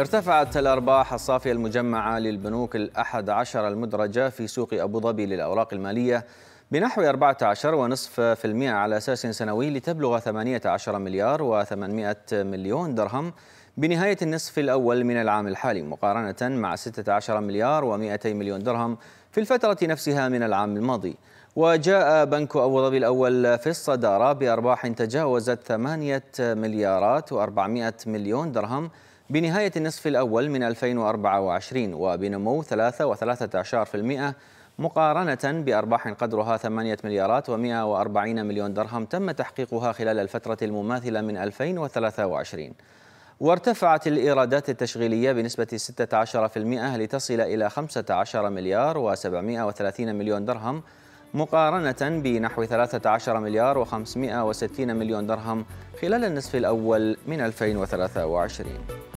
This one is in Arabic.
ارتفعت الأرباح الصافية المجمعة للبنوك الأحد عشر المدرجة في سوق أبو ظبي للأوراق المالية بنحو 14.5% على أساس سنوي لتبلغ 18 مليار و800 مليون درهم بنهاية النصف الأول من العام الحالي مقارنة مع 16 مليار و200 مليون درهم في الفترة نفسها من العام الماضي وجاء بنك أبو ظبي الأول في الصدارة بأرباح تجاوزت 8 مليارات و400 مليون درهم بنهاية النصف الأول من 2024 وبنمو 3.13% مقارنة بأرباح قدرها 8 مليارات و140 مليون درهم تم تحقيقها خلال الفترة المماثلة من 2023 وارتفعت الإيرادات التشغيلية بنسبة 16% لتصل إلى 15 مليار و730 مليون درهم مقارنة بنحو 13 مليار و560 مليون درهم خلال النصف الأول من 2023